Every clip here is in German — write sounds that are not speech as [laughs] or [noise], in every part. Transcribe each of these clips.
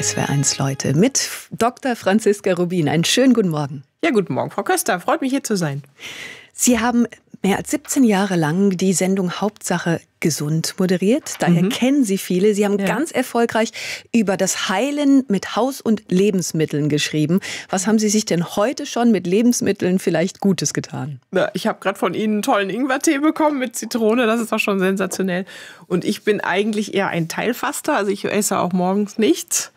SWR1 Leute mit Dr. Franziska Rubin. Einen schönen guten Morgen. Ja, guten Morgen, Frau Köster. Freut mich, hier zu sein. Sie haben mehr als 17 Jahre lang die Sendung Hauptsache gesund moderiert. Daher mhm. kennen Sie viele. Sie haben ja. ganz erfolgreich über das Heilen mit Haus- und Lebensmitteln geschrieben. Was haben Sie sich denn heute schon mit Lebensmitteln vielleicht Gutes getan? Na, ich habe gerade von Ihnen einen tollen Ingwertee bekommen mit Zitrone. Das ist doch schon sensationell. Und ich bin eigentlich eher ein Teilfaster. Also ich esse auch morgens nichts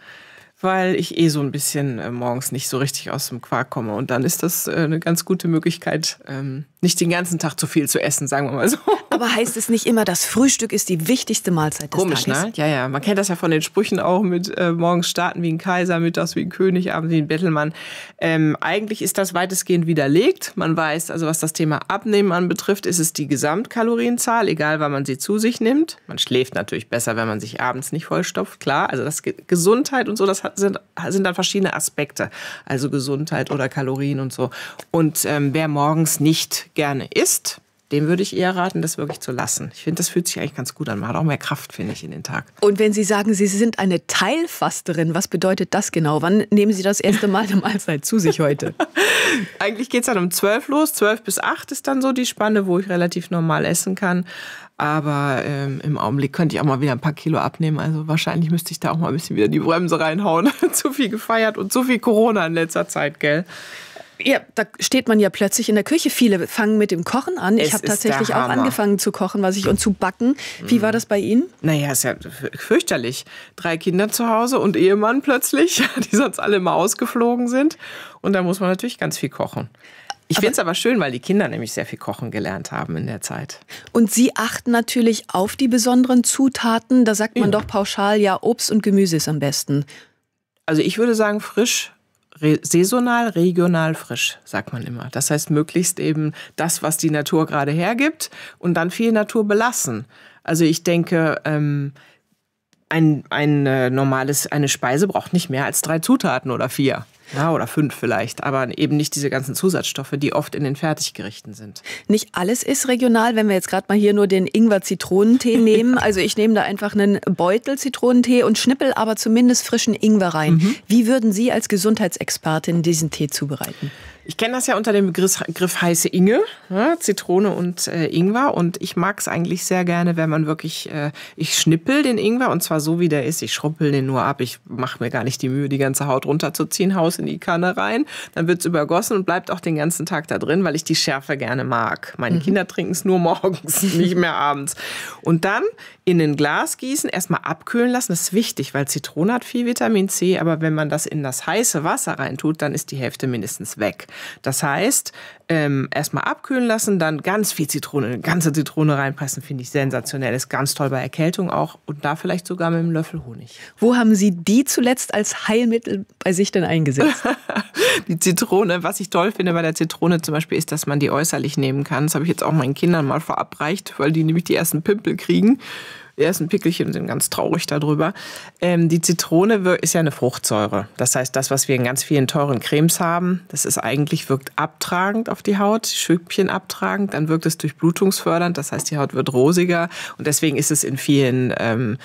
weil ich eh so ein bisschen äh, morgens nicht so richtig aus dem Quark komme. Und dann ist das äh, eine ganz gute Möglichkeit, ähm, nicht den ganzen Tag zu viel zu essen, sagen wir mal so. Aber heißt es nicht immer, das Frühstück ist die wichtigste Mahlzeit des Komisch, Tages? Komisch, ne? Ja, ja. Man kennt das ja von den Sprüchen auch mit äh, morgens starten wie ein Kaiser, mittags wie ein König, abends wie ein Bettelmann. Ähm, eigentlich ist das weitestgehend widerlegt. Man weiß, also was das Thema Abnehmen anbetrifft, ist es die Gesamtkalorienzahl, egal wann man sie zu sich nimmt. Man schläft natürlich besser, wenn man sich abends nicht vollstopft, klar. Also das Gesundheit und so, das sind, sind dann verschiedene Aspekte. Also Gesundheit oder Kalorien und so. Und ähm, wer morgens nicht gerne isst, dem würde ich eher raten, das wirklich zu lassen. Ich finde, das fühlt sich eigentlich ganz gut an. Man hat auch mehr Kraft, finde ich, in den Tag. Und wenn Sie sagen, Sie sind eine Teilfasterin, was bedeutet das genau? Wann nehmen Sie das erste Mal der Mahlzeit zu sich heute? [laughs] eigentlich geht es dann um zwölf los. Zwölf bis acht ist dann so die Spanne, wo ich relativ normal essen kann. Aber ähm, im Augenblick könnte ich auch mal wieder ein paar Kilo abnehmen. Also wahrscheinlich müsste ich da auch mal ein bisschen wieder die Bremse reinhauen. [laughs] zu viel gefeiert und zu viel Corona in letzter Zeit, gell? Ja, da steht man ja plötzlich in der Küche. Viele fangen mit dem Kochen an. Es ich habe tatsächlich auch angefangen zu kochen, was ich und zu backen. Wie mm. war das bei Ihnen? Naja, ist ja fürchterlich. Drei Kinder zu Hause und Ehemann plötzlich, [laughs] die sonst alle mal ausgeflogen sind. Und da muss man natürlich ganz viel kochen. Ich finde es aber schön, weil die Kinder nämlich sehr viel kochen gelernt haben in der Zeit. Und Sie achten natürlich auf die besonderen Zutaten. Da sagt man ja. doch pauschal, ja, Obst und Gemüse ist am besten. Also ich würde sagen, frisch re saisonal, regional, frisch, sagt man immer. Das heißt, möglichst eben das, was die Natur gerade hergibt und dann viel Natur belassen. Also ich denke, ähm, ein, ein äh, normales, eine Speise braucht nicht mehr als drei Zutaten oder vier. Ja, oder fünf vielleicht, aber eben nicht diese ganzen Zusatzstoffe, die oft in den Fertiggerichten sind. Nicht alles ist regional, wenn wir jetzt gerade mal hier nur den Ingwer-Zitronentee [laughs] nehmen. Also ich nehme da einfach einen Beutel Zitronentee und schnippel aber zumindest frischen Ingwer rein. Mhm. Wie würden Sie als Gesundheitsexpertin diesen Tee zubereiten? Ich kenne das ja unter dem Begriff, Begriff heiße Inge, ne? Zitrone und äh, Ingwer. Und ich mag es eigentlich sehr gerne, wenn man wirklich, äh, ich schnippel den Ingwer und zwar so, wie der ist. Ich schrumpel den nur ab. Ich mache mir gar nicht die Mühe, die ganze Haut runterzuziehen, haus in die Kanne rein. Dann wird es übergossen und bleibt auch den ganzen Tag da drin, weil ich die Schärfe gerne mag. Meine mhm. Kinder trinken es nur morgens, [laughs] nicht mehr abends. Und dann in ein Glas gießen, erstmal abkühlen lassen. Das ist wichtig, weil Zitrone hat viel Vitamin C, aber wenn man das in das heiße Wasser reintut, dann ist die Hälfte mindestens weg. Das heißt, ähm, erstmal abkühlen lassen, dann ganz viel Zitrone, eine ganze Zitrone reinpressen, finde ich sensationell. Ist ganz toll bei Erkältung auch und da vielleicht sogar mit einem Löffel Honig. Wo haben Sie die zuletzt als Heilmittel bei sich denn eingesetzt? [laughs] die Zitrone, was ich toll finde bei der Zitrone zum Beispiel, ist, dass man die äußerlich nehmen kann. Das habe ich jetzt auch meinen Kindern mal verabreicht, weil die nämlich die ersten Pimpel kriegen er ist ein Pickelchen und sind ganz traurig darüber. Ähm, die Zitrone ist ja eine Fruchtsäure. Das heißt, das, was wir in ganz vielen teuren Cremes haben, das ist eigentlich, wirkt abtragend auf die Haut, Schüppchen abtragend, dann wirkt es durchblutungsfördernd, das heißt, die Haut wird rosiger und deswegen ist es in vielen ähm,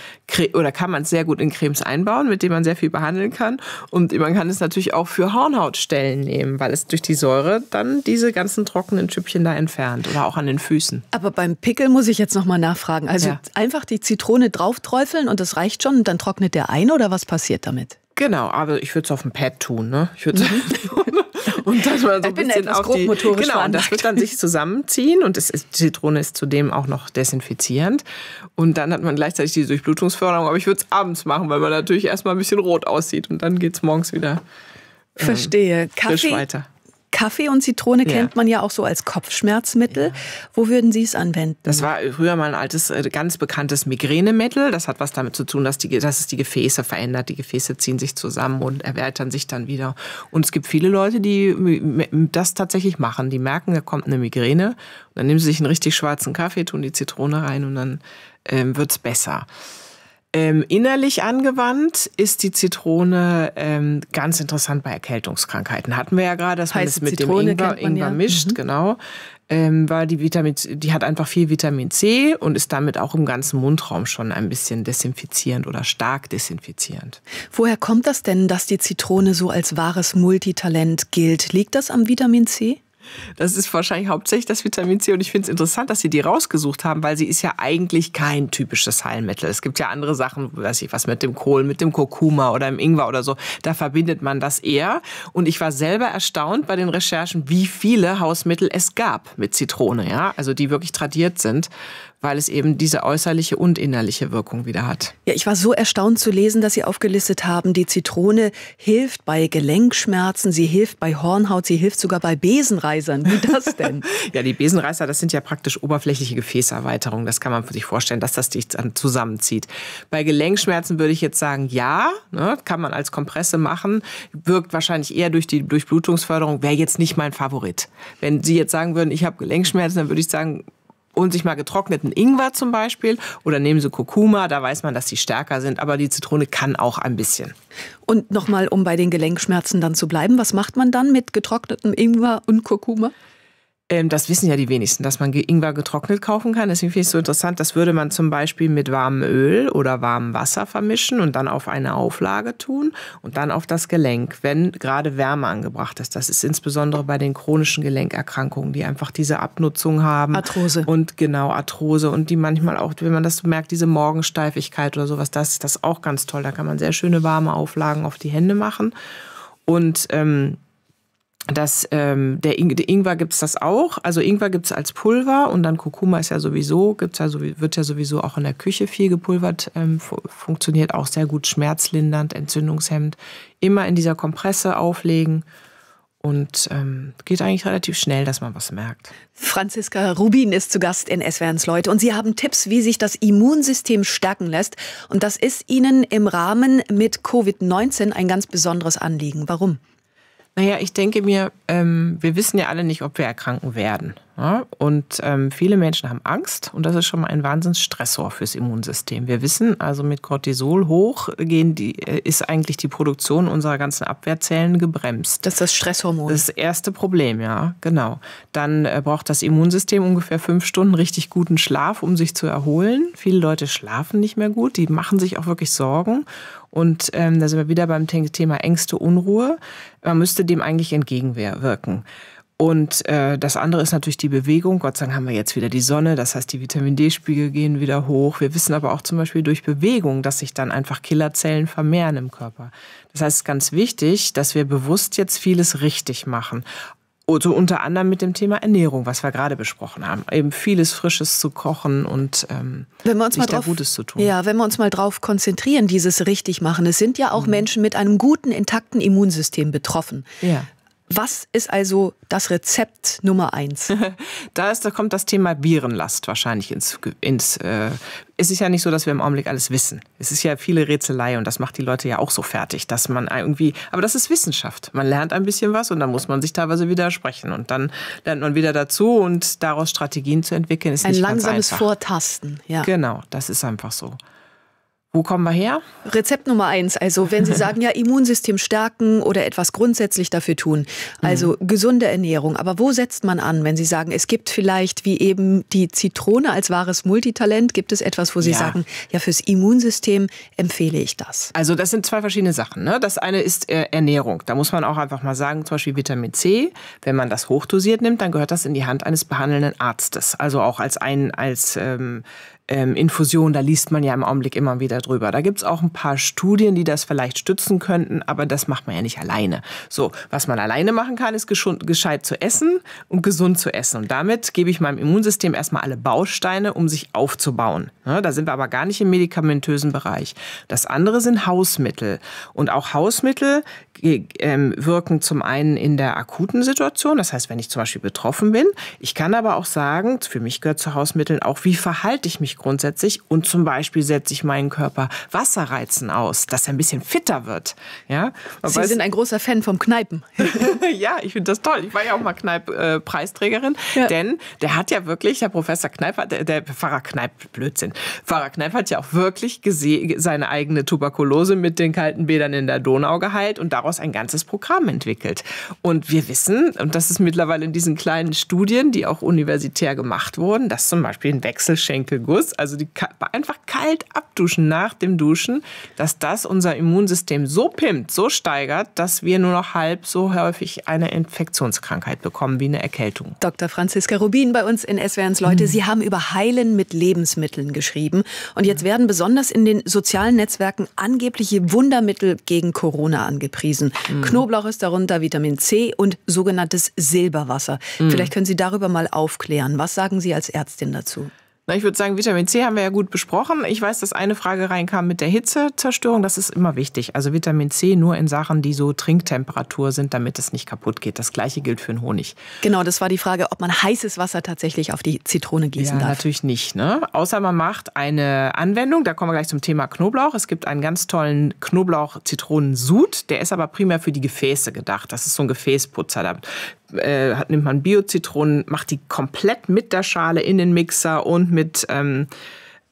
oder kann man es sehr gut in Cremes einbauen, mit denen man sehr viel behandeln kann. Und man kann es natürlich auch für Hornhautstellen nehmen, weil es durch die Säure dann diese ganzen trockenen Schüppchen da entfernt oder auch an den Füßen. Aber beim Pickel muss ich jetzt nochmal nachfragen. Also ja. einfach die Zitrone drauf träufeln und das reicht schon und dann trocknet der ein oder was passiert damit? Genau, aber ich würde es auf dem Pad tun, ne? Ich würde mhm. [laughs] und dass man so ein bisschen auf die genau, und das wird dann sich zusammenziehen und es ist, Zitrone ist zudem auch noch desinfizierend und dann hat man gleichzeitig die Durchblutungsförderung, aber ich würde es abends machen, weil man natürlich erstmal ein bisschen rot aussieht und dann geht es morgens wieder ähm, Verstehe. Kaffee, weiter. Kaffee und Zitrone kennt man ja auch so als Kopfschmerzmittel. Ja. Wo würden Sie es anwenden? Das war früher mal ein altes, äh, ganz bekanntes Migränemittel. Das hat was damit zu tun, dass, die, dass es die Gefäße verändert. Die Gefäße ziehen sich zusammen und erweitern sich dann wieder. Und es gibt viele Leute, die das tatsächlich machen. Die merken, da kommt eine Migräne. Dann nehmen sie sich einen richtig schwarzen Kaffee, tun die Zitrone rein und dann ähm, wird es besser. Ähm, innerlich angewandt ist die Zitrone ähm, ganz interessant bei Erkältungskrankheiten. Hatten wir ja gerade, dass Heiße man es mit Zitrone dem Ingwer, Ingwer ja. mischt, mhm. genau. Ähm, weil die Vitamin, die hat einfach viel Vitamin C und ist damit auch im ganzen Mundraum schon ein bisschen desinfizierend oder stark desinfizierend. Woher kommt das denn, dass die Zitrone so als wahres Multitalent gilt? Liegt das am Vitamin C? Das ist wahrscheinlich hauptsächlich das Vitamin C. Und ich finde es interessant, dass sie die rausgesucht haben, weil sie ist ja eigentlich kein typisches Heilmittel. Es gibt ja andere Sachen, weiß ich, was mit dem Kohl, mit dem Kurkuma oder im Ingwer oder so. Da verbindet man das eher. Und ich war selber erstaunt bei den Recherchen, wie viele Hausmittel es gab mit Zitrone, ja. Also die wirklich tradiert sind weil es eben diese äußerliche und innerliche Wirkung wieder hat. Ja, ich war so erstaunt zu lesen, dass Sie aufgelistet haben, die Zitrone hilft bei Gelenkschmerzen, sie hilft bei Hornhaut, sie hilft sogar bei Besenreisern. Wie das denn? [laughs] ja, die Besenreißer, das sind ja praktisch oberflächliche Gefäßerweiterungen. Das kann man sich vorstellen, dass das dich zusammenzieht. Bei Gelenkschmerzen würde ich jetzt sagen, ja, ne, kann man als Kompresse machen, wirkt wahrscheinlich eher durch die Durchblutungsförderung, wäre jetzt nicht mein Favorit. Wenn Sie jetzt sagen würden, ich habe Gelenkschmerzen, dann würde ich sagen, holen sich mal getrockneten Ingwer zum Beispiel oder nehmen Sie Kurkuma, da weiß man, dass die stärker sind, aber die Zitrone kann auch ein bisschen. Und nochmal, um bei den Gelenkschmerzen dann zu bleiben, was macht man dann mit getrocknetem Ingwer und Kurkuma? Ähm, das wissen ja die wenigsten, dass man Ingwer getrocknet kaufen kann. Deswegen finde ich es so interessant, das würde man zum Beispiel mit warmem Öl oder warmem Wasser vermischen und dann auf eine Auflage tun und dann auf das Gelenk, wenn gerade Wärme angebracht ist. Das ist insbesondere bei den chronischen Gelenkerkrankungen, die einfach diese Abnutzung haben. Arthrose. Und genau, Arthrose. Und die manchmal auch, wenn man das so merkt, diese Morgensteifigkeit oder sowas, das ist das auch ganz toll. Da kann man sehr schöne warme Auflagen auf die Hände machen. Und ähm, das, ähm, der, In der Ingwer gibt's das auch. Also Ingwer gibt's als Pulver und dann Kurkuma ist ja sowieso, gibt's ja, wird ja sowieso auch in der Küche viel gepulvert, ähm, fu funktioniert auch sehr gut schmerzlindernd, entzündungshemmend. Immer in dieser Kompresse auflegen und ähm, geht eigentlich relativ schnell, dass man was merkt. Franziska Rubin ist zu Gast in SWRs Leute und Sie haben Tipps, wie sich das Immunsystem stärken lässt. Und das ist Ihnen im Rahmen mit Covid-19 ein ganz besonderes Anliegen. Warum? Naja, ich denke mir, ähm, wir wissen ja alle nicht, ob wir erkranken werden. Ja, und ähm, viele Menschen haben Angst und das ist schon mal ein Wahnsinnsstressor fürs Immunsystem. Wir wissen, also mit Cortisol hoch gehen die, äh, ist eigentlich die Produktion unserer ganzen Abwehrzellen gebremst. Das ist das Stresshormon. Das erste Problem, ja, genau. Dann äh, braucht das Immunsystem ungefähr fünf Stunden richtig guten Schlaf, um sich zu erholen. Viele Leute schlafen nicht mehr gut, die machen sich auch wirklich Sorgen. Und ähm, da sind wir wieder beim Thema Ängste, Unruhe. Man müsste dem eigentlich entgegenwirken. Und äh, das andere ist natürlich die Bewegung. Gott sei Dank haben wir jetzt wieder die Sonne. Das heißt, die Vitamin D-Spiegel gehen wieder hoch. Wir wissen aber auch zum Beispiel durch Bewegung, dass sich dann einfach Killerzellen vermehren im Körper. Das heißt, es ist ganz wichtig, dass wir bewusst jetzt vieles richtig machen. Also unter anderem mit dem Thema Ernährung, was wir gerade besprochen haben. Eben vieles Frisches zu kochen und ähm, wenn wir uns mal drauf, Gutes zu tun. Ja, wenn wir uns mal drauf konzentrieren, dieses richtig machen. Es sind ja auch mhm. Menschen mit einem guten, intakten Immunsystem betroffen. Ja. Was ist also das Rezept Nummer eins? [laughs] da, ist, da kommt das Thema Virenlast wahrscheinlich ins, ins äh, es ist ja nicht so, dass wir im Augenblick alles wissen. Es ist ja viele Rätselei und das macht die Leute ja auch so fertig, dass man irgendwie, aber das ist Wissenschaft. Man lernt ein bisschen was und dann muss man sich teilweise widersprechen und dann lernt man wieder dazu und daraus Strategien zu entwickeln ist ein nicht ganz einfach. Ein langsames Vortasten, ja. Genau, das ist einfach so. Wo kommen wir her? Rezept Nummer eins. Also, wenn Sie [laughs] sagen, ja, Immunsystem stärken oder etwas grundsätzlich dafür tun. Mhm. Also, mhm. gesunde Ernährung. Aber wo setzt man an, wenn Sie sagen, es gibt vielleicht, wie eben die Zitrone als wahres Multitalent, gibt es etwas, wo Sie ja. sagen, ja, fürs Immunsystem empfehle ich das? Also, das sind zwei verschiedene Sachen. Ne? Das eine ist äh, Ernährung. Da muss man auch einfach mal sagen, zum Beispiel Vitamin C, wenn man das hochdosiert nimmt, dann gehört das in die Hand eines behandelnden Arztes. Also auch als ein, als, ähm, ähm, Infusion, da liest man ja im Augenblick immer wieder drüber. Da gibt's auch ein paar Studien, die das vielleicht stützen könnten, aber das macht man ja nicht alleine. So, was man alleine machen kann, ist gescheit zu essen und gesund zu essen. Und damit gebe ich meinem Immunsystem erstmal alle Bausteine, um sich aufzubauen. Ja, da sind wir aber gar nicht im medikamentösen Bereich. Das andere sind Hausmittel. Und auch Hausmittel äh, ähm, wirken zum einen in der akuten Situation, das heißt, wenn ich zum Beispiel betroffen bin. Ich kann aber auch sagen, für mich gehört zu Hausmitteln auch, wie verhalte ich mich ich grundsätzlich und zum Beispiel setze ich meinen Körper Wasserreizen aus, dass er ein bisschen fitter wird. Ja? Aber Sie sind ein großer Fan vom Kneipen. [laughs] ja, ich finde das toll. Ich war ja auch mal Kneipp-Preisträgerin, äh, ja. denn der hat ja wirklich, der Professor Kneipp, der, der Pfarrer Kneipp, Blödsinn, Pfarrer Kneipp hat ja auch wirklich seine eigene Tuberkulose mit den kalten Bädern in der Donau geheilt und daraus ein ganzes Programm entwickelt. Und wir wissen, und das ist mittlerweile in diesen kleinen Studien, die auch universitär gemacht wurden, dass zum Beispiel ein Wechselschenkelguss ist, also die einfach kalt abduschen nach dem Duschen, dass das unser Immunsystem so pimmt, so steigert, dass wir nur noch halb so häufig eine Infektionskrankheit bekommen wie eine Erkältung. Dr. Franziska Rubin bei uns in SWRs Leute, mhm. Sie haben über Heilen mit Lebensmitteln geschrieben und jetzt werden besonders in den sozialen Netzwerken angebliche Wundermittel gegen Corona angepriesen. Mhm. Knoblauch ist darunter, Vitamin C und sogenanntes Silberwasser. Mhm. Vielleicht können Sie darüber mal aufklären. Was sagen Sie als Ärztin dazu? Na, ich würde sagen, Vitamin C haben wir ja gut besprochen. Ich weiß, dass eine Frage reinkam mit der Hitzezerstörung. Das ist immer wichtig. Also Vitamin C nur in Sachen, die so Trinktemperatur sind, damit es nicht kaputt geht. Das gleiche gilt für den Honig. Genau, das war die Frage, ob man heißes Wasser tatsächlich auf die Zitrone gießen ja, darf. Natürlich nicht. Ne? Außer man macht eine Anwendung. Da kommen wir gleich zum Thema Knoblauch. Es gibt einen ganz tollen Knoblauch-Zitronensud. Der ist aber primär für die Gefäße gedacht. Das ist so ein Gefäßputzer. Da äh, nimmt man Bio-Zitronen, macht die komplett mit der Schale in den Mixer und mit ähm,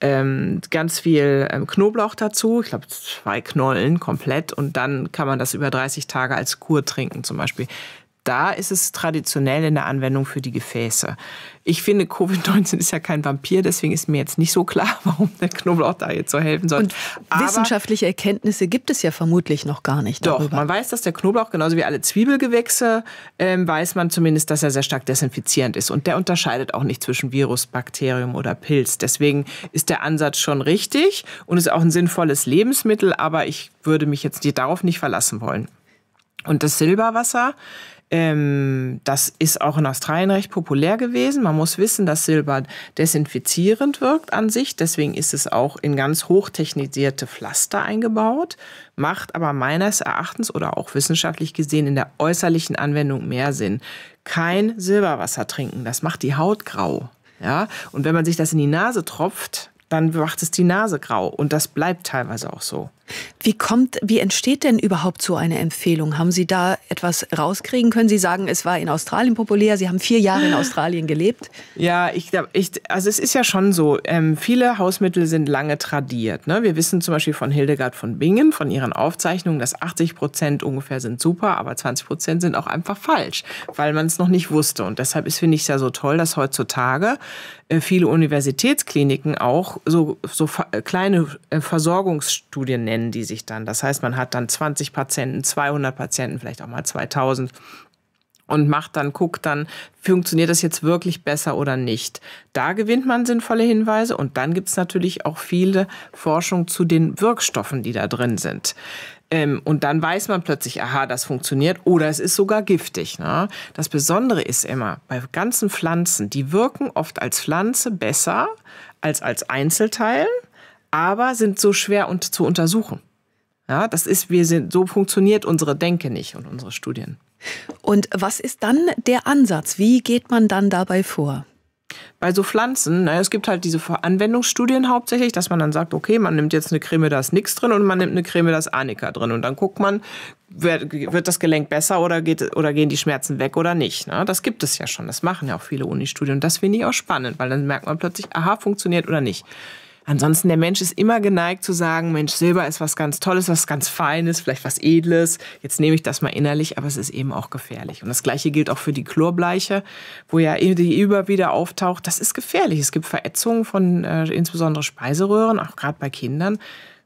ähm, ganz viel ähm, Knoblauch dazu. Ich glaube, zwei Knollen komplett. Und dann kann man das über 30 Tage als Kur trinken zum Beispiel da ist es traditionell in der Anwendung für die Gefäße. Ich finde, Covid-19 ist ja kein Vampir, deswegen ist mir jetzt nicht so klar, [laughs] warum der Knoblauch da jetzt so helfen soll. Und Aber wissenschaftliche Erkenntnisse gibt es ja vermutlich noch gar nicht. Darüber. Doch, man weiß, dass der Knoblauch, genauso wie alle Zwiebelgewächse, äh, weiß man zumindest, dass er sehr stark desinfizierend ist. Und der unterscheidet auch nicht zwischen Virus, Bakterium oder Pilz. Deswegen ist der Ansatz schon richtig und ist auch ein sinnvolles Lebensmittel. Aber ich würde mich jetzt darauf nicht verlassen wollen. Und das Silberwasser ähm, das ist auch in Australien recht populär gewesen. Man muss wissen, dass Silber desinfizierend wirkt an sich. Deswegen ist es auch in ganz hochtechnisierte Pflaster eingebaut, macht aber meines Erachtens oder auch wissenschaftlich gesehen in der äußerlichen Anwendung mehr Sinn. Kein Silberwasser trinken, das macht die Haut grau. Ja? Und wenn man sich das in die Nase tropft, dann macht es die Nase grau. Und das bleibt teilweise auch so. Wie kommt, wie entsteht denn überhaupt so eine Empfehlung? Haben Sie da etwas rauskriegen können? Sie sagen, es war in Australien populär. Sie haben vier Jahre in Australien gelebt. Ja, ich glaube, also es ist ja schon so. Ähm, viele Hausmittel sind lange tradiert. Ne? Wir wissen zum Beispiel von Hildegard von Bingen, von ihren Aufzeichnungen, dass 80 Prozent ungefähr sind super, aber 20 Prozent sind auch einfach falsch, weil man es noch nicht wusste. Und deshalb ist finde ich es ja so toll, dass heutzutage äh, viele Universitätskliniken auch so, so äh, kleine äh, Versorgungsstudien nennen nennen die sich dann. Das heißt, man hat dann 20 Patienten, 200 Patienten, vielleicht auch mal 2000 und macht dann, guckt dann, funktioniert das jetzt wirklich besser oder nicht. Da gewinnt man sinnvolle Hinweise und dann gibt es natürlich auch viele Forschung zu den Wirkstoffen, die da drin sind. Ähm, und dann weiß man plötzlich, aha, das funktioniert oder es ist sogar giftig. Ne? Das Besondere ist immer, bei ganzen Pflanzen, die wirken oft als Pflanze besser als als Einzelteil aber sind so schwer und zu untersuchen. Ja, das ist, wir sind, so funktioniert unsere Denke nicht und unsere Studien. Und was ist dann der Ansatz? Wie geht man dann dabei vor? Bei so Pflanzen, na, es gibt halt diese Anwendungsstudien hauptsächlich, dass man dann sagt, okay, man nimmt jetzt eine Creme, da ist nichts drin und man nimmt eine Creme, da ist Anika drin. Und dann guckt man, wird, das Gelenk besser oder, geht, oder gehen die Schmerzen weg oder nicht. Ne? Das gibt es ja schon, das machen ja auch viele Uni-Studien. Und das finde ich auch spannend, weil dann merkt man plötzlich, aha, funktioniert oder nicht. Ansonsten, der Mensch ist immer geneigt zu sagen, Mensch, Silber ist was ganz Tolles, was ganz Feines, vielleicht was Edles. Jetzt nehme ich das mal innerlich, aber es ist eben auch gefährlich. Und das Gleiche gilt auch für die Chlorbleiche, wo ja die über wieder auftaucht. Das ist gefährlich. Es gibt Verätzungen von äh, insbesondere Speiseröhren, auch gerade bei Kindern.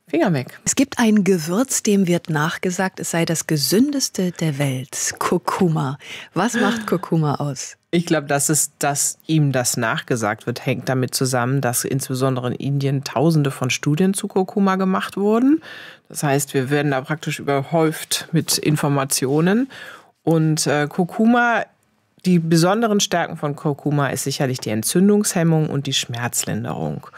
Finger weg. Es gibt ein Gewürz, dem wird nachgesagt, es sei das gesündeste der Welt. Kurkuma. Was macht Kurkuma aus? Ich glaube, dass es, dass ihm das nachgesagt wird, hängt damit zusammen, dass insbesondere in Indien Tausende von Studien zu Kurkuma gemacht wurden. Das heißt, wir werden da praktisch überhäuft mit Informationen. Und äh, Kurkuma die besonderen Stärken von Kurkuma ist sicherlich die Entzündungshemmung und die Schmerzlinderung.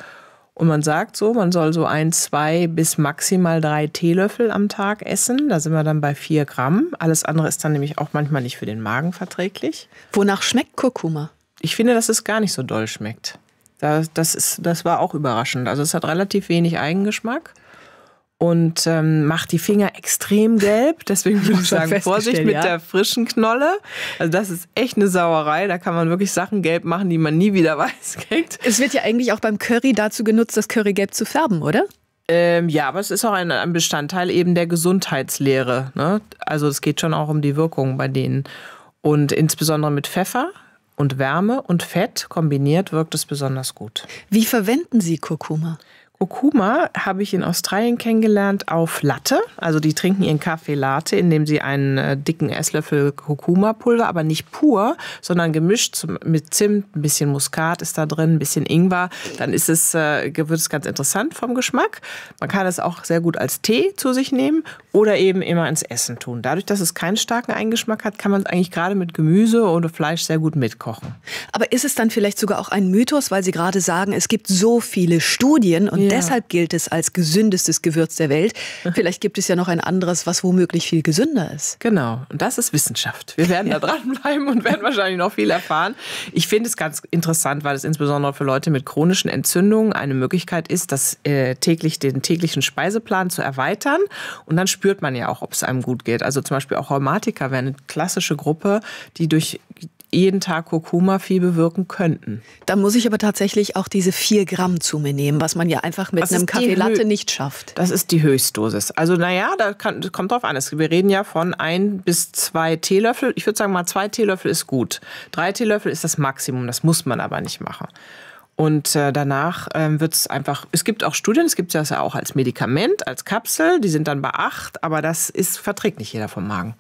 Und man sagt so, man soll so ein, zwei bis maximal drei Teelöffel am Tag essen. Da sind wir dann bei vier Gramm. Alles andere ist dann nämlich auch manchmal nicht für den Magen verträglich. Wonach schmeckt Kurkuma? Ich finde, dass es gar nicht so doll schmeckt. Das, das, ist, das war auch überraschend. Also es hat relativ wenig Eigengeschmack und ähm, macht die Finger extrem gelb. Deswegen würde [laughs] ich sagen, Vorsicht mit ja. der frischen Knolle. Also das ist echt eine Sauerei. Da kann man wirklich Sachen gelb machen, die man nie wieder [laughs] weiß kriegt. Es wird ja eigentlich auch beim Curry dazu genutzt, das Curry gelb zu färben, oder? Ähm, ja, aber es ist auch ein, ein Bestandteil eben der Gesundheitslehre. Ne? Also es geht schon auch um die Wirkung bei denen. Und insbesondere mit Pfeffer und Wärme und Fett kombiniert wirkt es besonders gut. Wie verwenden Sie Kurkuma? Okuma habe ich in Australien kennengelernt auf Latte. Also die trinken ihren Kaffee Latte, indem sie einen äh, dicken Esslöffel Kurkuma-Pulver, aber nicht pur, sondern gemischt mit Zimt, ein bisschen Muskat ist da drin, ein bisschen Ingwer. Dann ist es, äh, wird es ganz interessant vom Geschmack. Man kann es auch sehr gut als Tee zu sich nehmen oder eben immer ins Essen tun. Dadurch, dass es keinen starken Eingeschmack hat, kann man es eigentlich gerade mit Gemüse oder Fleisch sehr gut mitkochen. Aber ist es dann vielleicht sogar auch ein Mythos, weil Sie gerade sagen, es gibt so viele Studien und ja ja. Deshalb gilt es als gesündestes Gewürz der Welt. Vielleicht gibt es ja noch ein anderes, was womöglich viel gesünder ist. Genau, und das ist Wissenschaft. Wir werden [laughs] da dranbleiben und werden wahrscheinlich noch viel erfahren. Ich finde es ganz interessant, weil es insbesondere für Leute mit chronischen Entzündungen eine Möglichkeit ist, das, äh, täglich, den täglichen Speiseplan zu erweitern. Und dann spürt man ja auch, ob es einem gut geht. Also zum Beispiel auch Rheumatiker wären eine klassische Gruppe, die durch jeden Tag Kurkuma viel bewirken könnten. Dann muss ich aber tatsächlich auch diese 4 Gramm zu mir nehmen, was man ja einfach mit das einem Kaffee Latte nicht schafft. Das ist die Höchstdosis. Also naja, da kann, kommt drauf an. Wir reden ja von ein bis zwei Teelöffel. Ich würde sagen mal, zwei Teelöffel ist gut. Drei Teelöffel ist das Maximum. Das muss man aber nicht machen. Und äh, danach ähm, wird es einfach, es gibt auch Studien, es gibt das ja auch als Medikament, als Kapsel, die sind dann bei acht, aber das ist, verträgt nicht jeder vom Magen.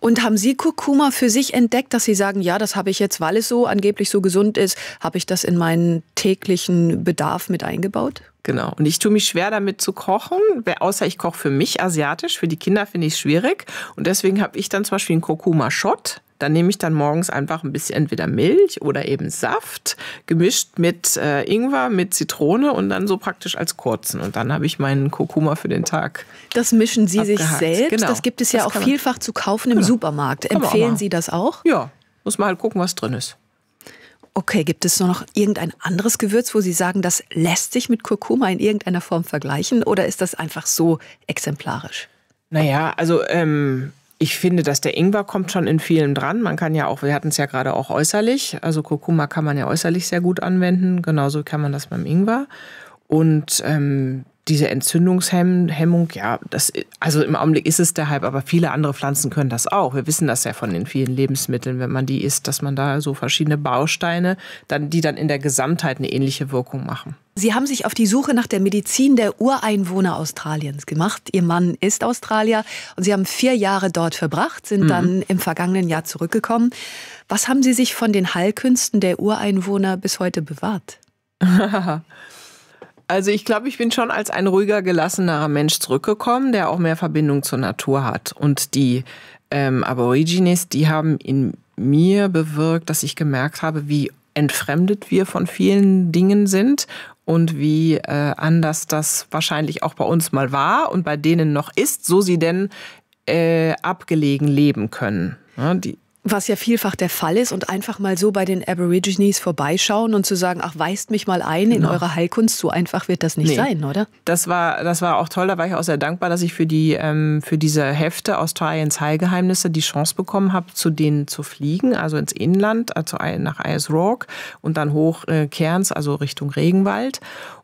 Und haben Sie Kurkuma für sich entdeckt, dass Sie sagen, ja, das habe ich jetzt, weil es so angeblich so gesund ist, habe ich das in meinen täglichen Bedarf mit eingebaut? Genau. Und ich tue mich schwer damit zu kochen, außer ich koche für mich asiatisch. Für die Kinder finde ich es schwierig. Und deswegen habe ich dann zum Beispiel einen Kurkuma-Shot dann nehme ich dann morgens einfach ein bisschen entweder Milch oder eben Saft, gemischt mit äh, Ingwer, mit Zitrone und dann so praktisch als kurzen. Und dann habe ich meinen Kurkuma für den Tag. Das mischen Sie abgehakt. sich selbst. Genau. Das gibt es ja das auch vielfach zu kaufen im genau. Supermarkt. Empfehlen Sie das auch? Ja, muss man halt gucken, was drin ist. Okay, gibt es noch irgendein anderes Gewürz, wo Sie sagen, das lässt sich mit Kurkuma in irgendeiner Form vergleichen oder ist das einfach so exemplarisch? Naja, also ähm, ich finde, dass der Ingwer kommt schon in vielem dran. Man kann ja auch, wir hatten es ja gerade auch äußerlich, also Kurkuma kann man ja äußerlich sehr gut anwenden, genauso kann man das beim Ingwer. Und ähm, diese Entzündungshemmung, ja, das, also im Augenblick ist es der Hype, aber viele andere Pflanzen können das auch. Wir wissen das ja von den vielen Lebensmitteln, wenn man die isst, dass man da so verschiedene Bausteine, dann, die dann in der Gesamtheit eine ähnliche Wirkung machen. Sie haben sich auf die Suche nach der Medizin der Ureinwohner Australiens gemacht. Ihr Mann ist Australier und Sie haben vier Jahre dort verbracht, sind mhm. dann im vergangenen Jahr zurückgekommen. Was haben Sie sich von den Heilkünsten der Ureinwohner bis heute bewahrt? [laughs] Also ich glaube, ich bin schon als ein ruhiger, gelassenerer Mensch zurückgekommen, der auch mehr Verbindung zur Natur hat. Und die ähm, Aborigines, die haben in mir bewirkt, dass ich gemerkt habe, wie entfremdet wir von vielen Dingen sind und wie äh, anders das wahrscheinlich auch bei uns mal war und bei denen noch ist, so sie denn äh, abgelegen leben können. Ja, die, was ja vielfach der Fall ist, und einfach mal so bei den Aborigines vorbeischauen und zu sagen, ach, weist mich mal ein genau. in eure Heilkunst, so einfach wird das nicht nee. sein, oder? Das war, das war auch toll, da war ich auch sehr dankbar, dass ich für, die, ähm, für diese Hefte Australiens Heilgeheimnisse die Chance bekommen habe, zu denen zu fliegen, also ins Inland, also nach Ayers Rock und dann hoch äh, Cairns, also Richtung Regenwald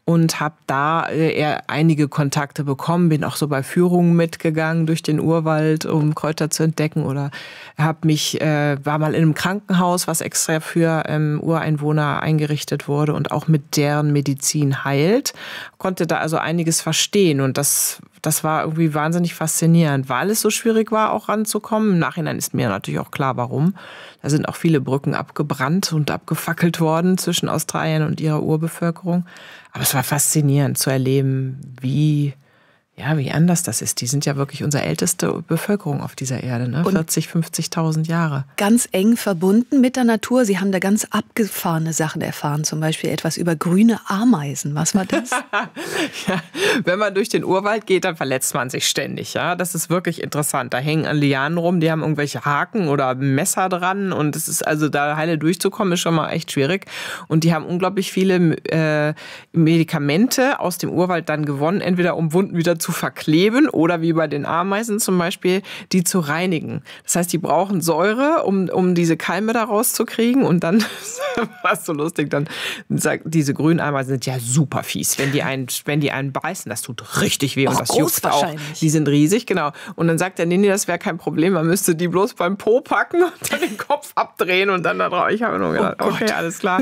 und habe da äh, eher einige Kontakte bekommen, bin auch so bei Führungen mitgegangen durch den Urwald, um Kräuter zu entdecken oder habe mich äh, war mal in einem Krankenhaus, was extra für ähm, Ureinwohner eingerichtet wurde und auch mit deren Medizin heilt, konnte da also einiges verstehen und das das war irgendwie wahnsinnig faszinierend, weil es so schwierig war, auch ranzukommen. Im Nachhinein ist mir natürlich auch klar, warum. Da sind auch viele Brücken abgebrannt und abgefackelt worden zwischen Australien und ihrer Urbevölkerung. Aber es war faszinierend zu erleben, wie ja, wie anders das ist. Die sind ja wirklich unsere älteste Bevölkerung auf dieser Erde, ne? 40, 50.000 Jahre. Ganz eng verbunden mit der Natur. Sie haben da ganz abgefahrene Sachen erfahren, zum Beispiel etwas über grüne Ameisen. Was war das? [laughs] ja, wenn man durch den Urwald geht, dann verletzt man sich ständig. Ja, das ist wirklich interessant. Da hängen Lianen rum, die haben irgendwelche Haken oder Messer dran und es ist also da heile durchzukommen ist schon mal echt schwierig. Und die haben unglaublich viele äh, Medikamente aus dem Urwald dann gewonnen, entweder um Wunden wieder zu zu verkleben oder wie bei den Ameisen zum Beispiel, die zu reinigen. Das heißt, die brauchen Säure, um, um diese Keime da rauszukriegen. Und dann [laughs] war es so lustig, dann sagt, diese grünen Ameisen sind ja super fies. Wenn die einen, wenn die einen beißen, das tut richtig weh auch und das juckt auch. Die sind riesig, genau. Und dann sagt er, nee, nee, das wäre kein Problem. Man müsste die bloß beim Po packen und dann den Kopf abdrehen und dann da drauf. Ich habe nur gedacht, oh okay, alles klar.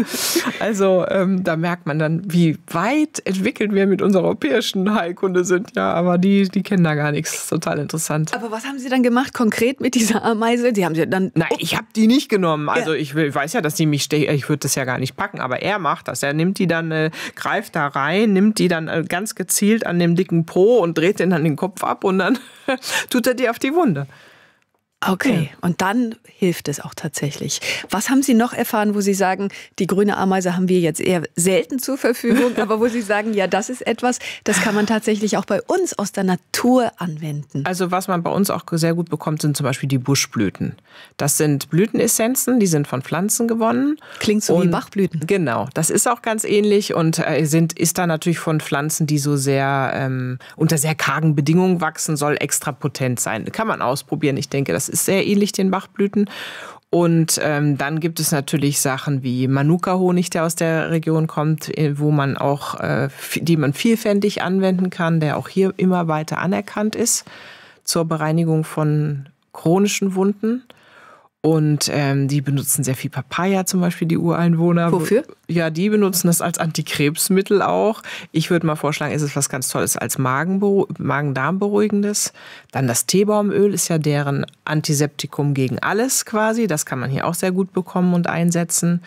Also ähm, da merkt man dann, wie weit entwickelt wir mit unserer europäischen Heilkunde sind. Ja, aber die, die kennen da gar nichts. Total interessant. Aber was haben Sie dann gemacht konkret mit dieser Ameise? Die haben Sie dann. Nein, oh. ich habe die nicht genommen. Also ja. ich, weiß ja, dass die mich stechen. Ich würde das ja gar nicht packen, aber er macht das. Er nimmt die dann, äh, greift da rein, nimmt die dann äh, ganz gezielt an dem dicken Po und dreht den dann den Kopf ab und dann [laughs] tut er die auf die Wunde. Okay, ja. und dann hilft es auch tatsächlich. Was haben Sie noch erfahren, wo Sie sagen, die grüne Ameise haben wir jetzt eher selten zur Verfügung, [laughs] aber wo Sie sagen, ja, das ist etwas, das kann man tatsächlich auch bei uns aus der Natur anwenden? Also was man bei uns auch sehr gut bekommt, sind zum Beispiel die Buschblüten. Das sind Blütenessenzen, die sind von Pflanzen gewonnen. Klingt so und, wie Bachblüten. Genau, das ist auch ganz ähnlich und äh, sind, ist da natürlich von Pflanzen, die so sehr ähm, unter sehr kargen Bedingungen wachsen, soll extra potent sein. Kann man ausprobieren. Ich denke, das ist ist sehr ähnlich den Bachblüten. Und ähm, dann gibt es natürlich Sachen wie Manuka-Honig, der aus der Region kommt, äh, wo man auch, äh, die man vielfältig anwenden kann, der auch hier immer weiter anerkannt ist zur Bereinigung von chronischen Wunden. Und ähm, die benutzen sehr viel Papaya zum Beispiel, die Ureinwohner. Wofür? Ja, die benutzen das als Antikrebsmittel auch. Ich würde mal vorschlagen, ist es was ganz Tolles als Magen-Darm-Beruhigendes. Dann das Teebaumöl ist ja deren Antiseptikum gegen alles quasi. Das kann man hier auch sehr gut bekommen und einsetzen.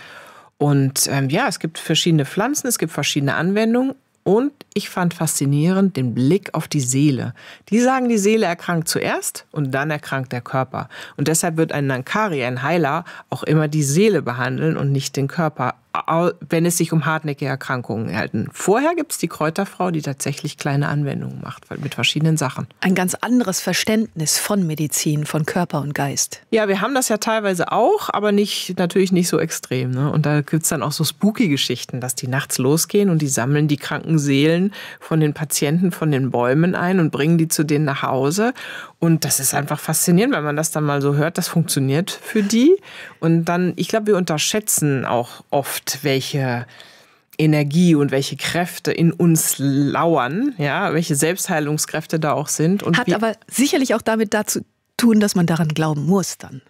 Und ähm, ja, es gibt verschiedene Pflanzen, es gibt verschiedene Anwendungen. Und ich fand faszinierend den Blick auf die Seele. Die sagen, die Seele erkrankt zuerst und dann erkrankt der Körper. Und deshalb wird ein Nankari, ein Heiler, auch immer die Seele behandeln und nicht den Körper, wenn es sich um hartnäckige Erkrankungen handelt. Vorher gibt es die Kräuterfrau, die tatsächlich kleine Anwendungen macht, mit verschiedenen Sachen. Ein ganz anderes Verständnis von Medizin, von Körper und Geist. Ja, wir haben das ja teilweise auch, aber nicht, natürlich nicht so extrem. Ne? Und da gibt es dann auch so spooky Geschichten, dass die nachts losgehen und die sammeln die kranken Seelen von den Patienten, von den Bäumen ein und bringen die zu denen nach Hause. Und das ist einfach faszinierend, wenn man das dann mal so hört. Das funktioniert für die. Und dann, ich glaube, wir unterschätzen auch oft, welche Energie und welche Kräfte in uns lauern, ja, welche Selbstheilungskräfte da auch sind. Und Hat aber sicherlich auch damit dazu tun, dass man daran glauben muss dann.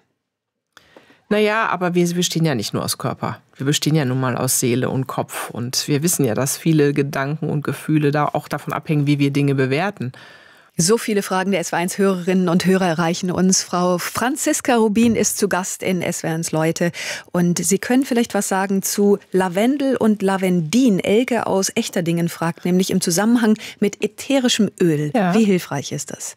Naja, aber wir bestehen ja nicht nur aus Körper. Wir bestehen ja nun mal aus Seele und Kopf. Und wir wissen ja, dass viele Gedanken und Gefühle da auch davon abhängen, wie wir Dinge bewerten. So viele Fragen der SW1-Hörerinnen und Hörer erreichen uns. Frau Franziska Rubin ist zu Gast in SW1 Leute. Und Sie können vielleicht was sagen zu Lavendel und Lavendin. Elke aus Echterdingen fragt nämlich im Zusammenhang mit ätherischem Öl. Ja. Wie hilfreich ist das?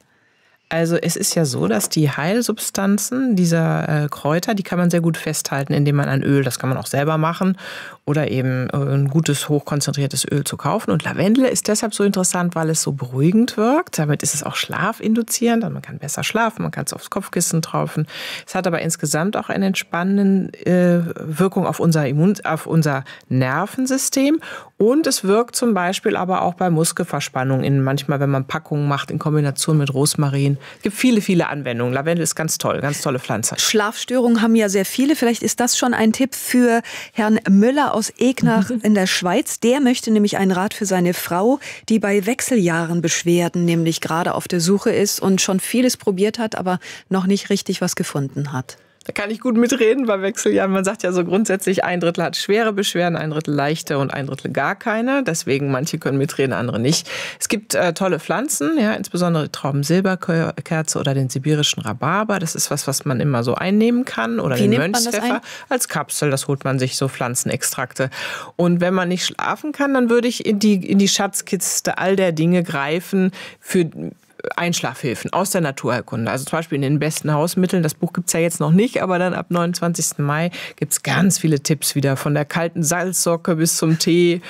Also es ist ja so, dass die Heilsubstanzen dieser äh, Kräuter, die kann man sehr gut festhalten, indem man ein Öl, das kann man auch selber machen, oder eben äh, ein gutes, hochkonzentriertes Öl zu kaufen. Und Lavendel ist deshalb so interessant, weil es so beruhigend wirkt. Damit ist es auch schlafinduzierend, also man kann besser schlafen, man kann es aufs Kopfkissen traufen. Es hat aber insgesamt auch eine entspannende äh, Wirkung auf unser, Immun auf unser Nervensystem. Und es wirkt zum Beispiel aber auch bei Muskelverspannung, manchmal wenn man Packungen macht in Kombination mit Rosmarin es gibt viele, viele Anwendungen. Lavendel ist ganz toll, ganz tolle Pflanze. Schlafstörungen haben ja sehr viele. Vielleicht ist das schon ein Tipp für Herrn Müller aus Egnach mhm. in der Schweiz. Der möchte nämlich einen Rat für seine Frau, die bei Wechseljahren Beschwerden nämlich gerade auf der Suche ist und schon vieles probiert hat, aber noch nicht richtig was gefunden hat. Da kann ich gut mitreden bei Wechseljahren. Man sagt ja so grundsätzlich, ein Drittel hat schwere Beschwerden, ein Drittel leichte und ein Drittel gar keine. Deswegen manche können mitreden, andere nicht. Es gibt äh, tolle Pflanzen, ja, insbesondere Traubensilberkerze oder den sibirischen Rhabarber. Das ist was, was man immer so einnehmen kann. Oder Wie den Mönchspfeffer als Kapsel. Das holt man sich so Pflanzenextrakte. Und wenn man nicht schlafen kann, dann würde ich in die, in die Schatzkiste all der Dinge greifen, für Einschlafhilfen aus der Naturheilkunde. Also zum Beispiel in den besten Hausmitteln. Das Buch gibt es ja jetzt noch nicht, aber dann ab 29. Mai gibt es ganz viele Tipps wieder. Von der kalten Salzsocke bis zum Tee,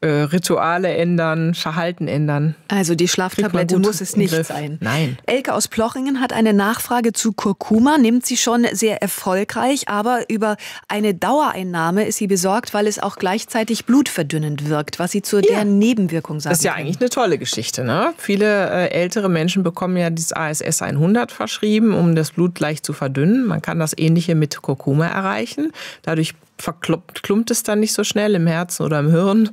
äh, Rituale ändern, Verhalten ändern. Also die Schlaftablette muss es nicht sein. Nein. Elke aus Plochingen hat eine Nachfrage zu Kurkuma, nimmt sie schon sehr erfolgreich, aber über eine Dauereinnahme ist sie besorgt, weil es auch gleichzeitig blutverdünnend wirkt, was sie zu ja. deren Nebenwirkung sagt. Das ist ja kann. eigentlich eine tolle Geschichte. Ne? Viele äh, ältere Menschen bekommen ja dieses ASS 100 verschrieben, um das Blut leicht zu verdünnen. Man kann das Ähnliche mit Kurkuma erreichen. Dadurch verklumpt es dann nicht so schnell im Herzen oder im Hirn.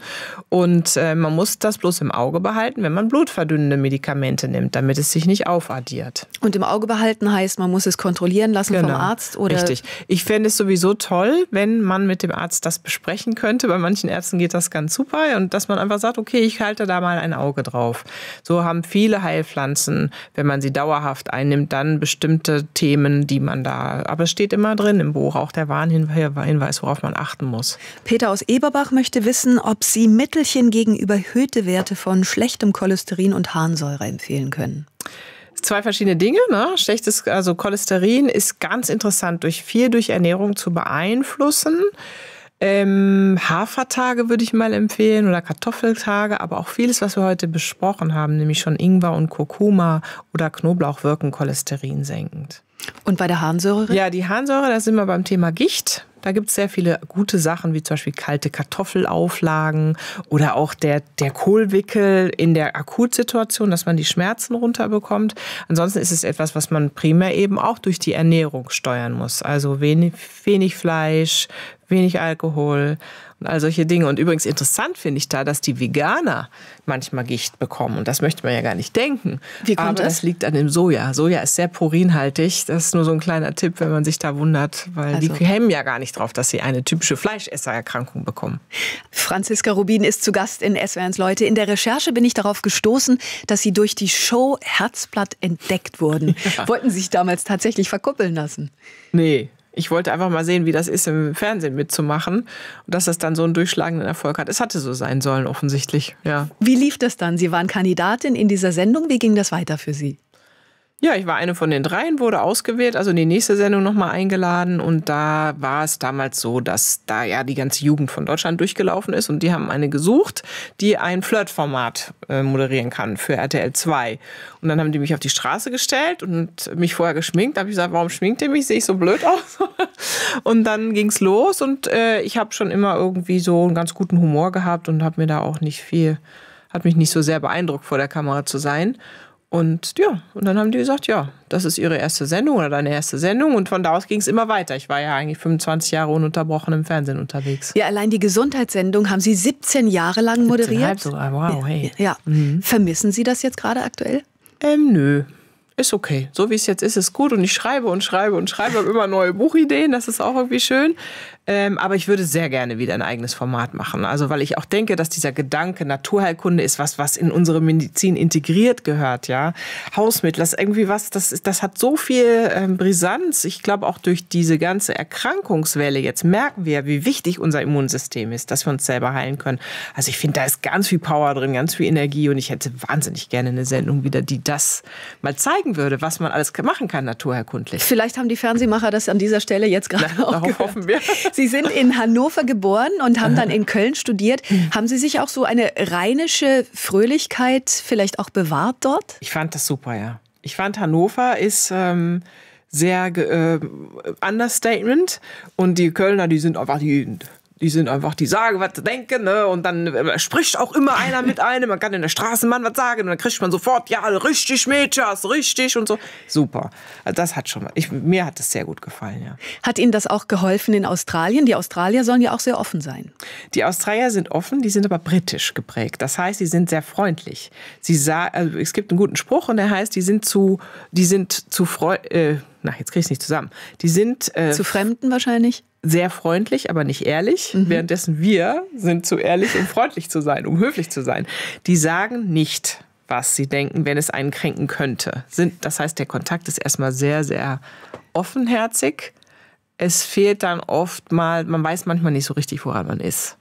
Und äh, man muss das bloß im Auge behalten, wenn man blutverdünnende Medikamente nimmt, damit es sich nicht aufaddiert. Und im Auge behalten heißt, man muss es kontrollieren lassen genau. vom Arzt oder? Richtig. Ich fände es sowieso toll, wenn man mit dem Arzt das besprechen könnte. Bei manchen Ärzten geht das ganz super und dass man einfach sagt, okay, ich halte da mal ein Auge drauf. So haben viele Heilpflanzen, wenn man sie dauerhaft einnimmt, dann bestimmte Themen, die man da. Aber es steht immer drin im Buch, auch der Warnhinweis, worauf worauf man achten muss. Peter aus Eberbach möchte wissen, ob Sie Mittelchen gegen überhöhte Werte von schlechtem Cholesterin und Harnsäure empfehlen können zwei verschiedene Dinge. Ne? Schlechtes, also Cholesterin ist ganz interessant, durch viel durch Ernährung zu beeinflussen. Ähm, Hafertage würde ich mal empfehlen oder Kartoffeltage, aber auch vieles, was wir heute besprochen haben, nämlich schon Ingwer und Kurkuma oder Knoblauch wirken cholesterinsenkend. Und bei der Harnsäure? Ja, die Harnsäure, da sind wir beim Thema Gicht. Da gibt es sehr viele gute Sachen, wie zum Beispiel kalte Kartoffelauflagen oder auch der, der Kohlwickel in der Akutsituation, dass man die Schmerzen runterbekommt. Ansonsten ist es etwas, was man primär eben auch durch die Ernährung steuern muss. Also wenig, wenig Fleisch, wenig Alkohol, und all solche Dinge. Und übrigens interessant finde ich da, dass die Veganer manchmal Gicht bekommen. Und das möchte man ja gar nicht denken. Wie kommt Aber das? das liegt an dem Soja. Soja ist sehr purinhaltig. Das ist nur so ein kleiner Tipp, wenn man sich da wundert, weil also. die hemmen ja gar nicht drauf, dass sie eine typische Fleischessererkrankung bekommen. Franziska Rubin ist zu Gast in SWRs Leute. In der Recherche bin ich darauf gestoßen, dass sie durch die Show Herzblatt entdeckt wurden. [laughs] Ja. Wollten sich damals tatsächlich verkuppeln lassen? Nee, ich wollte einfach mal sehen, wie das ist, im Fernsehen mitzumachen. Und dass das dann so einen durchschlagenden Erfolg hat. Es hatte so sein sollen, offensichtlich. Ja. Wie lief das dann? Sie waren Kandidatin in dieser Sendung. Wie ging das weiter für Sie? Ja, ich war eine von den dreien, wurde ausgewählt, also in die nächste Sendung nochmal eingeladen. Und da war es damals so, dass da ja die ganze Jugend von Deutschland durchgelaufen ist und die haben eine gesucht, die ein Flirtformat äh, moderieren kann für RTL 2. Und dann haben die mich auf die Straße gestellt und mich vorher geschminkt. Da habe ich gesagt, warum schminkt ihr mich? Sehe ich so blöd aus? [laughs] und dann ging's los und äh, ich habe schon immer irgendwie so einen ganz guten Humor gehabt und habe mir da auch nicht viel, hat mich nicht so sehr beeindruckt, vor der Kamera zu sein. Und ja, und dann haben die gesagt, ja, das ist ihre erste Sendung oder deine erste Sendung. Und von da aus ging es immer weiter. Ich war ja eigentlich 25 Jahre ununterbrochen im Fernsehen unterwegs. Ja, allein die Gesundheitssendung haben Sie 17 Jahre lang moderiert. Sogar. Ah, wow, hey. Ja. Mhm. Vermissen Sie das jetzt gerade aktuell? Ähm, nö. Ist okay. So wie es jetzt ist, ist gut. Und ich schreibe und schreibe und schreibe, habe immer neue Buchideen. Das ist auch irgendwie schön. Ähm, aber ich würde sehr gerne wieder ein eigenes Format machen. Also, weil ich auch denke, dass dieser Gedanke Naturheilkunde ist was, was in unsere Medizin integriert gehört, ja. Hausmittel, das ist irgendwie was, das, ist, das hat so viel ähm, Brisanz. Ich glaube, auch durch diese ganze Erkrankungswelle jetzt merken wir, wie wichtig unser Immunsystem ist, dass wir uns selber heilen können. Also, ich finde, da ist ganz viel Power drin, ganz viel Energie und ich hätte wahnsinnig gerne eine Sendung wieder, die das mal zeigen würde, was man alles machen kann, naturheilkundlich. Vielleicht haben die Fernsehmacher das an dieser Stelle jetzt gerade auch. Darauf gehört. hoffen wir. [laughs] Sie sind in Hannover geboren und haben dann in Köln studiert. Mhm. Haben Sie sich auch so eine rheinische Fröhlichkeit vielleicht auch bewahrt dort? Ich fand das super, ja. Ich fand Hannover ist ähm, sehr äh, Understatement und die Kölner, die sind einfach, die die sind einfach, die sagen, was sie denken, ne? Und dann äh, spricht auch immer einer mit einem. Man kann in der Straßenbahn was sagen und dann kriegt man sofort, ja, richtig, Mädchen, richtig und so. Super. Also das hat schon, ich, mir hat das sehr gut gefallen, ja. Hat Ihnen das auch geholfen in Australien? Die Australier sollen ja auch sehr offen sein. Die Australier sind offen, die sind aber britisch geprägt. Das heißt, sie sind sehr freundlich. Sie sagen, also es gibt einen guten Spruch und der heißt, die sind zu, die sind zu freundlich. Äh, na, jetzt kriege ich es nicht zusammen. Die sind. Äh, zu Fremden wahrscheinlich? Sehr freundlich, aber nicht ehrlich. Mhm. Währenddessen wir sind zu ehrlich, um freundlich zu sein, um höflich zu sein. Die sagen nicht, was sie denken, wenn es einen kränken könnte. Sind, das heißt, der Kontakt ist erstmal sehr, sehr offenherzig. Es fehlt dann oft mal, man weiß manchmal nicht so richtig, woran man ist.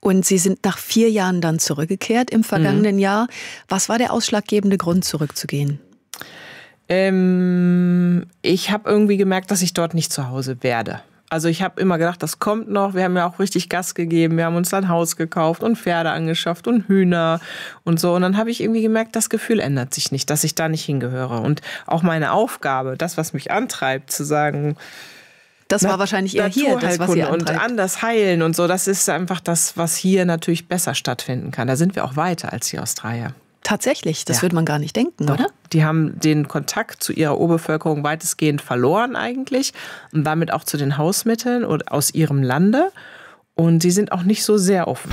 Und Sie sind nach vier Jahren dann zurückgekehrt im vergangenen mhm. Jahr. Was war der ausschlaggebende Grund, zurückzugehen? Ähm, ich habe irgendwie gemerkt, dass ich dort nicht zu Hause werde. Also ich habe immer gedacht, das kommt noch. Wir haben ja auch richtig Gas gegeben. Wir haben uns ein Haus gekauft und Pferde angeschafft und Hühner und so. Und dann habe ich irgendwie gemerkt, das Gefühl ändert sich nicht, dass ich da nicht hingehöre. Und auch meine Aufgabe, das, was mich antreibt, zu sagen, das war wahrscheinlich eher hier, das, was ihr Und anders heilen und so, das ist einfach das, was hier natürlich besser stattfinden kann. Da sind wir auch weiter als die Australier. Tatsächlich, das ja. würde man gar nicht denken, Doch. oder? Die haben den Kontakt zu ihrer Urbevölkerung weitestgehend verloren eigentlich und damit auch zu den Hausmitteln und aus ihrem Lande. Und sie sind auch nicht so sehr offen.